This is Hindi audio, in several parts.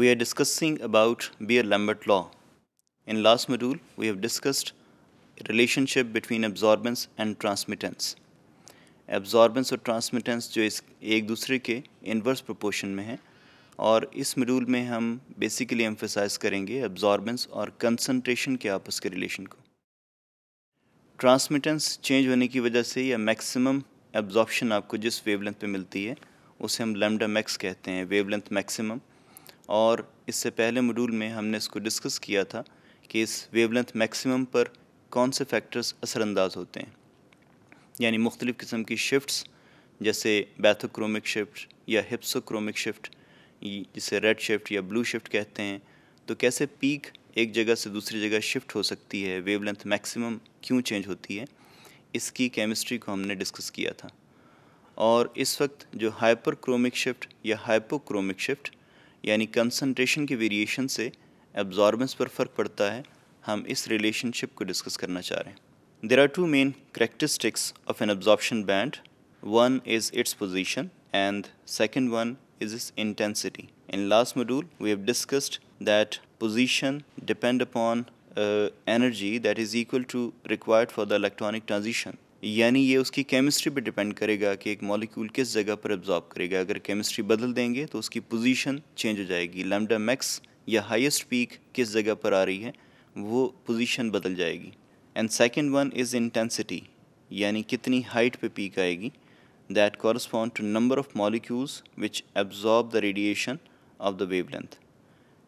we are discussing about Beer-Lambert law. In last module, we have discussed relationship between absorbance and transmittance. Absorbance और ट्रांसमिटेंस जो इस एक दूसरे के इन्वर्स प्रोपोर्शन में है और इस मॉड्यूल में हम बेसिकली एम्फेसाइज करेंगे एब्जॉर्बेंस और कंसंट्रेशन के आपस के रिलेशन को ट्रांसमिटेंस चेंज होने की वजह से या मैक्सिमम एब्जॉर्प्शन आपको जिस वेवलेंथ पे मिलती है उसे हम लेमडा मैक्स कहते हैं वेवलेंथ मैक्सिमम और इससे पहले मॉड्यूल में हमने इसको डिस्कस किया था कि इस वेवलेंथ मैक्सिमम पर कौन से फैक्टर्स असरानंदाज होते हैं यानी मुख्तलिफ़ किस्म की शिफ्ट्स जैसे बैथोक्रोमिक शिफ्ट या हिप्सोक्रोमिक शिफ्ट जिसे रेड शिफ्ट या ब्लू शिफ्ट कहते हैं तो कैसे पीक एक जगह से दूसरी जगह शिफ्ट हो सकती है वेवलेंथ मैक्सिमम क्यों चेंज होती है इसकी केमिस्ट्री को हमने डिस्कस किया था और इस वक्त जो हाइपरक्रोमिक शिफ्ट या हाइपोक्रोमिक शिफ्ट यानी कंसंट्रेशन के वेरिएशन से एब्जॉर्बेंस पर फ़र्क पड़ता है हम इस रिलेशनशिप को डिस्कस करना चाह रहे हैं there are two main characteristics of an absorption band one is its position and second one is is intensity in last module we have discussed that position depend upon energy that is equal to required for the electronic transition यानी ये उसकी केमिस्ट्री पे डिपेंड करेगा कि एक मॉलिक्यूल किस जगह पर एब्जॉर्ब करेगा अगर केमिस्ट्री बदल देंगे तो उसकी पोजीशन चेंज हो जाएगी लैम्डा मैक्स या हाईएस्ट पीक किस जगह पर आ रही है वो पोजीशन बदल जाएगी and second one is intensity यानी कितनी हाइट पे पीक आएगी that correspond to number of molecules which absorb the radiation of the wave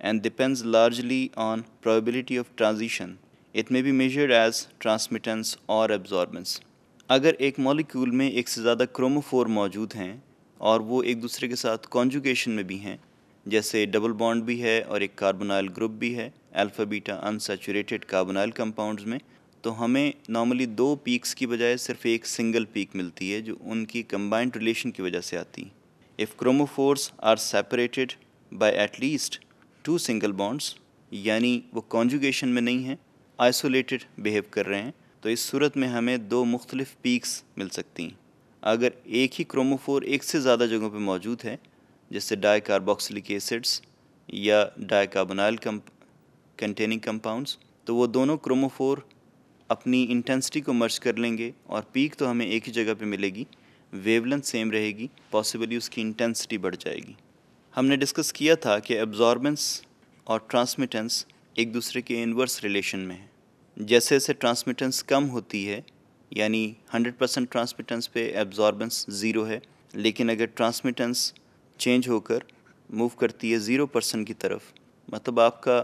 and depends largely on probability of transition it may be measured as transmittance और एब्जॉर्बेंस अगर एक मॉलिक्यूल में एक से ज़्यादा क्रोमोफोर मौजूद हैं और वो एक दूसरे के साथ कॉन्जुगेशन में भी हैं जैसे डबल बॉन्ड भी है और एक कार्बोनाइल ग्रुप भी है alpha beta unsaturated carbonyl compounds में तो हमें नॉर्मली दो पीक्स की बजाय सिर्फ एक सिंगल पीक मिलती है जो उनकी कंबाइंड रिलेशन की वजह से आती है if chromophores are separated by at least two single bonds यानी वो कॉन्जुगेशन में नहीं हैं आइसोलेटेड बिहेव कर रहे हैं तो इस सूरत में हमें दो मुख्तलिफ पीक्स मिल सकती हैं अगर एक ही क्रोमोफोर एक से ज़्यादा जगहों पर मौजूद है जैसे डाई कार्बोक्सिलिक एसिड्स या डाई कार्बोनाइल कंटेनिंग कंपाउंड्स तो वो दोनों क्रोमोफोर अपनी इंटेंसिटी को मर्ज कर लेंगे और पीक तो हमें एक ही जगह पे मिलेगी वेवलेंथ सेम रहेगी पॉसिबली उसकी इंटेंसिटी बढ़ जाएगी हमने डिस्कस किया था कि एब्जॉर्बेंस और ट्रांसमिटेंस एक दूसरे के इन्वर्स रिलेशन में है जैसे जैसे ट्रांसमिटेंस कम होती है यानी 100 परसेंट ट्रांसमिटेंस पे एब्जॉर्बेंस ज़ीरो है लेकिन अगर ट्रांसमिटेंस चेंज होकर मूव करती है ज़ीरो परसेंट की तरफ मतलब आपका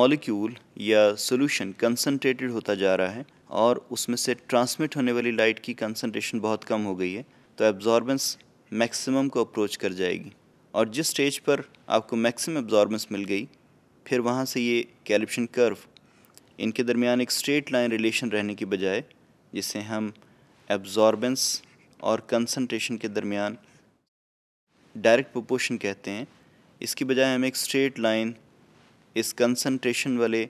मॉलिक्यूल या सॉल्यूशन कंसनट्रेटेड होता जा रहा है और उसमें से ट्रांसमिट होने वाली लाइट की कंसनट्रेशन बहुत कम हो गई है तो एब्जॉर्बेंस मैक्सिमम को अप्रोच कर जाएगी और जिस स्टेज पर आपको मैक्सिमम एब्जॉर्बेंस मिल गई फिर वहाँ से ये कैलिप्शन कर्व इनके दरमियान एक स्ट्रेट लाइन रिलेशन रहने की बजाय जिसे हम एब्जॉर्बेंस और कंसंट्रेशन के दरमियान डायरेक्ट प्रोपोर्शन कहते हैं इसकी बजाय हम एक स्ट्रेट लाइन इस कंसंट्रेशन वाले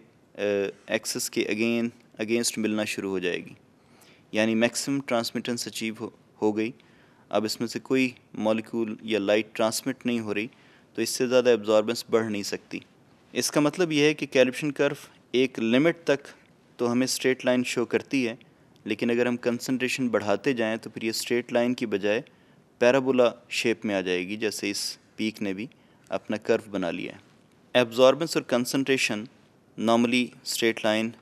एक्सेस के अगेन अगेंस्ट मिलना शुरू हो जाएगी यानी मैक्सिमम ट्रांसमिटेंस अचीव हो, हो गई अब इसमें से कोई मॉलिक्यूल या लाइट ट्रांसमिट नहीं हो रही तो इससे ज़्यादा एब्जॉर्बेंस बढ़ नहीं सकती इसका मतलब यह है कि कैलिप्शन कर्व एक लिमिट तक तो हमें स्ट्रेट लाइन शो करती है लेकिन अगर हम कंसनट्रेशन बढ़ाते जाएं तो फिर ये स्ट्रेट लाइन की बजाय पैराबोला शेप में आ जाएगी जैसे इस पीक ने भी अपना कर्व बना लिया है एब्जॉर्बेंस और कंसनट्रेशन नॉर्मली स्ट्रेट लाइन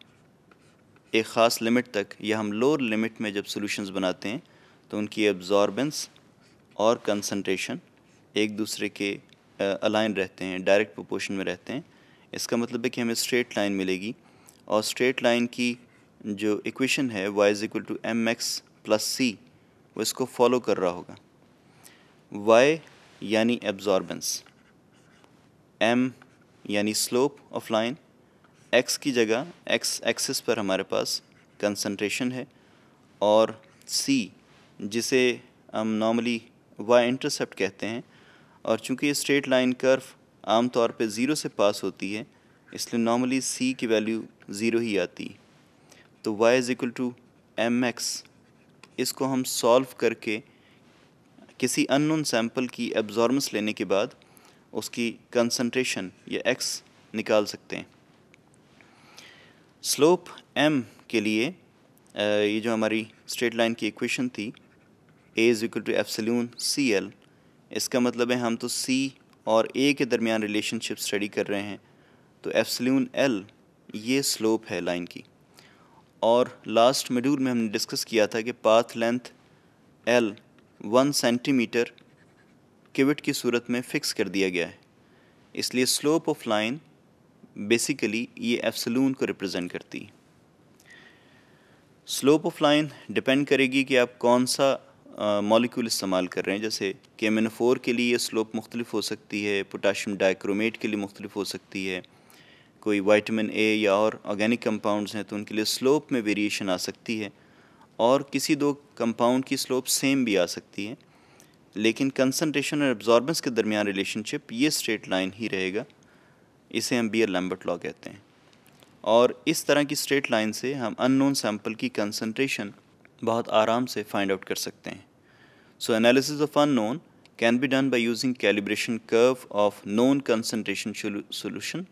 एक ख़ास लिमिट तक या हम लोअर लिमिट में जब सोल्यूशन बनाते हैं तो उनकी एब्जॉर्बेंस और कंसनट्रेशन एक दूसरे के अलाइन रहते हैं डायरेक्ट प्रोपोर्शन में रहते हैं इसका मतलब है कि हमें स्ट्रेट लाइन मिलेगी और स्ट्रेट लाइन की जो इक्वेशन है y is equal to m x plus c वो इसको फॉलो कर रहा होगा वाई यानी एब्जॉर्बेंस एम यानी स्लोप ऑफ लाइन एक्स की जगह एक्स एक्सिस पर हमारे पास कंसंट्रेशन है और सी जिसे हम नॉर्मली वाई इंटरसेप्ट कहते हैं और चूंकि स्ट्रेट लाइन कर्व आम तौर पे ज़ीरो से पास होती है इसलिए नॉर्मली सी की वैल्यू ज़ीरो ही आती है तो y is equal to m x इसको हम सॉल्व करके किसी अननोन सैम्पल की एब्जॉर्मेंस लेने के बाद उसकी कंसनट्रेशन या एक्स निकाल सकते हैं स्लोप एम के लिए ये जो हमारी स्ट्रेट लाइन की इक्वेशन थी A is equal to epsilon c l इसका मतलब है हम तो सी और ए के दरमियान रिलेशनशिप स्टडी कर रहे हैं तो एप्सल्यून एल ये स्लोप है लाइन की और लास्ट मेड्यूल में हमने डिस्कस किया था कि path length l one centimetre cuvette की सूरत में फ़िक्स कर दिया गया है इसलिए स्लोप ऑफ लाइन बेसिकली ये एफ्सलून को रिप्रेजेंट करती है स्लोप ऑफ लाइन डिपेंड करेगी कि आप कौन सा मॉलिक्यूल इस्तेमाल कर रहे हैं जैसे के एम एन फोर के लिए ये स्लोप मुख्तलिफ हो सकती है पोटाशियम डाइक्रोमेट के लिए मुख्तलिफ हो सकती है कोई वाइटमिन ए या और ऑर्गेनिक कंपाउंड्स हैं तो उनके लिए स्लोप में वेरिएशन आ सकती है और किसी दो कंपाउंड की स्लोप सेम भी आ सकती है लेकिन कंसनट्रेशन और एब्जॉर्बेंस के दरमियान रिलेशनशिप ये स्ट्रेट लाइन ही रहेगा इसे हम बियर लैम्बर्ट लॉ कहते हैं और इस तरह की स्ट्रेट लाइन से हम अननोन सैम्पल की कंसनट्रेशन बहुत आराम से फाइंड आउट कर सकते हैं so analysis of unknown can be done by using calibration curve of known concentration solution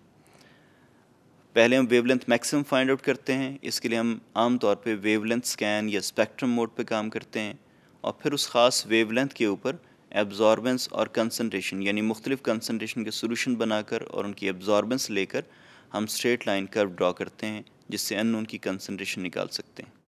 पहले हम वेवलेंथ मैक्सिमम फाइंड आउट करते हैं इसके लिए हम आमतौर पे वेवलेंथ स्कैन या स्पेक्ट्रम मोड पे काम करते हैं और फिर उस ख़ास वेवलेंथ के ऊपर एब्जॉर्बेंस और कंसनट्रेशन यानी मुख्तलिफ कंसनट्रेशन के सोलूशन बनाकर और उनकी एब्जॉर्बेंस लेकर हम स्ट्रेट लाइन कर्व ड्रा करते हैं जिससे नोन की कंसनट्रेशन निकाल सकते हैं